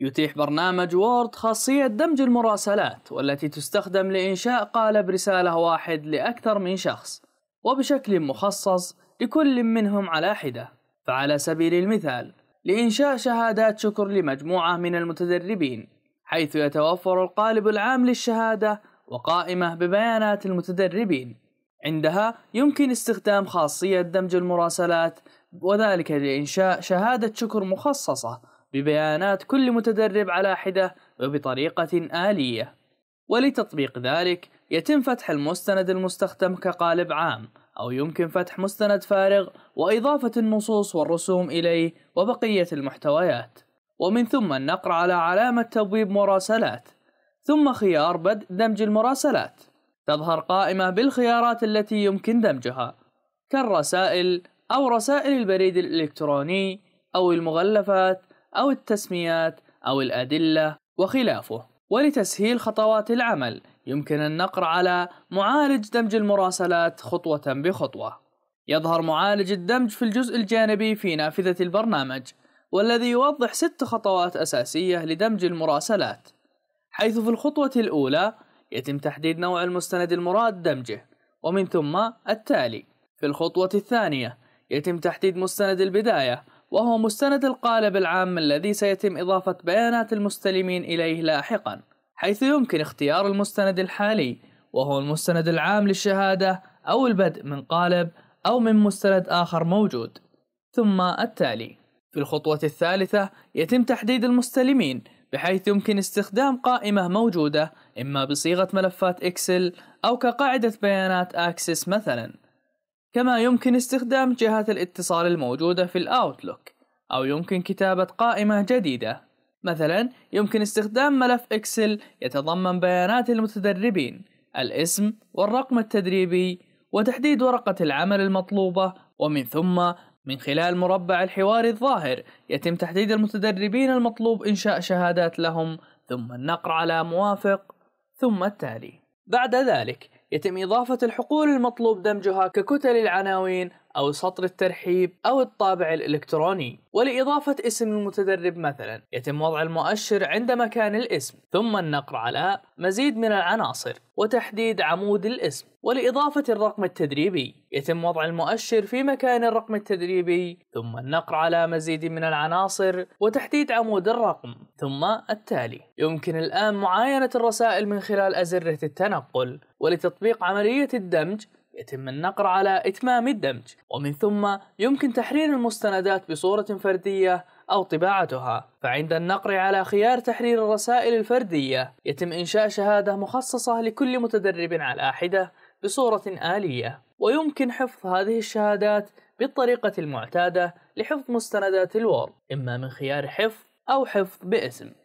يتيح برنامج وورد خاصية دمج المراسلات والتي تستخدم لإنشاء قالب رسالة واحد لأكثر من شخص وبشكل مخصص لكل منهم على حدة فعلى سبيل المثال لإنشاء شهادات شكر لمجموعة من المتدربين حيث يتوفر القالب العام للشهادة وقائمة ببيانات المتدربين عندها يمكن استخدام خاصية دمج المراسلات وذلك لإنشاء شهادة شكر مخصصة ببيانات كل متدرب على حدة وبطريقة آلية ولتطبيق ذلك يتم فتح المستند المستخدم كقالب عام أو يمكن فتح مستند فارغ وإضافة النصوص والرسوم إليه وبقية المحتويات ومن ثم النقر على علامة تبويب مراسلات ثم خيار بدء دمج المراسلات تظهر قائمة بالخيارات التي يمكن دمجها كالرسائل أو رسائل البريد الإلكتروني أو المغلفات أو التسميات أو الأدلة وخلافه ولتسهيل خطوات العمل يمكن النقر على معالج دمج المراسلات خطوة بخطوة يظهر معالج الدمج في الجزء الجانبي في نافذة البرنامج والذي يوضح ست خطوات أساسية لدمج المراسلات حيث في الخطوة الأولى يتم تحديد نوع المستند المراد دمجه ومن ثم التالي في الخطوة الثانية يتم تحديد مستند البداية وهو مستند القالب العام الذي سيتم إضافة بيانات المستلمين إليه لاحقا حيث يمكن اختيار المستند الحالي وهو المستند العام للشهادة أو البدء من قالب أو من مستند آخر موجود ثم التالي في الخطوة الثالثة يتم تحديد المستلمين بحيث يمكن استخدام قائمة موجودة إما بصيغة ملفات إكسل أو كقاعدة بيانات أكسس مثلاً كما يمكن استخدام جهات الاتصال الموجودة في الأوتلوك أو يمكن كتابة قائمة جديدة مثلا يمكن استخدام ملف إكسل يتضمن بيانات المتدربين الاسم والرقم التدريبي وتحديد ورقة العمل المطلوبة ومن ثم من خلال مربع الحوار الظاهر يتم تحديد المتدربين المطلوب إنشاء شهادات لهم ثم النقر على موافق ثم التالي بعد ذلك يتم إضافة الحقول المطلوب دمجها ككتل العناوين أو سطر الترحيب أو الطابع الإلكتروني ولإضافة اسم المتدرب مثلا يتم وضع المؤشر عند مكان الاسم ثم النقر على مزيد من العناصر وتحديد عمود الاسم ولإضافة الرقم التدريبي يتم وضع المؤشر في مكان الرقم التدريبي ثم النقر على مزيد من العناصر وتحديد عمود الرقم ثم التالي يمكن الآن معاينة الرسائل من خلال أزرة التنقل ولتطبيق عملية الدمج يتم النقر على إتمام الدمج ومن ثم يمكن تحرير المستندات بصورة فردية أو طباعتها فعند النقر على خيار تحرير الرسائل الفردية يتم إنشاء شهادة مخصصة لكل متدرب على حدة بصورة آلية ويمكن حفظ هذه الشهادات بالطريقة المعتادة لحفظ مستندات الوورد إما من خيار حفظ أو حفظ باسم